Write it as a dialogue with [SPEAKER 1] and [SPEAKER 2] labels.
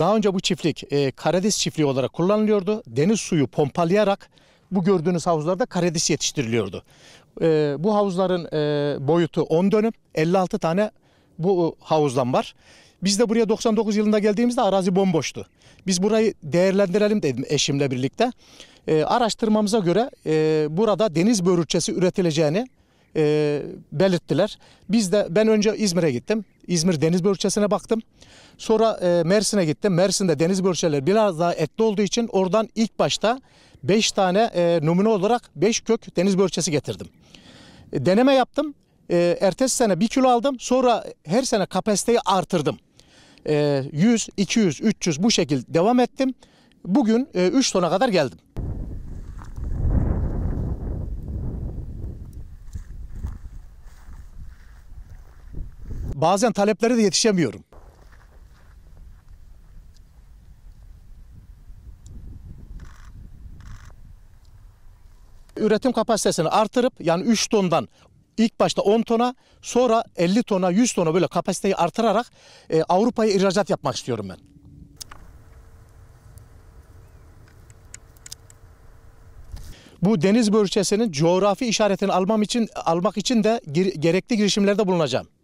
[SPEAKER 1] Daha önce bu çiftlik e, Karadeniz çiftliği olarak kullanılıyordu. Deniz suyu pompalayarak bu gördüğünüz havuzlarda karadis yetiştiriliyordu. E, bu havuzların e, boyutu 10 dönüm, 56 tane bu e, havuzdan var. Biz de buraya 99 yılında geldiğimizde arazi bomboştu. Biz burayı değerlendirelim dedim eşimle birlikte. E, araştırmamıza göre e, burada deniz börülçesi üretileceğini e, belirttiler. Biz de ben önce İzmir'e gittim. İzmir deniz börçesine baktım. Sonra e, Mersin'e gittim. Mersin'de deniz börçeleri biraz daha etli olduğu için oradan ilk başta 5 tane e, numune olarak 5 kök deniz börçesi getirdim. E, deneme yaptım. E, ertesi sene 1 kilo aldım. Sonra her sene kapasiteyi artırdım. E, 100, 200, 300 bu şekilde devam ettim. Bugün e, 3 tona kadar geldim. Bazen taleplere de yetişemiyorum. Üretim kapasitesini artırıp yani 3 tondan ilk başta 10 tona sonra 50 tona 100 tona böyle kapasiteyi artırarak e, Avrupa'ya ihracat yapmak istiyorum ben. Bu deniz börçesinin coğrafi işaretini almam için almak için de gerekli girişimlerde bulunacağım.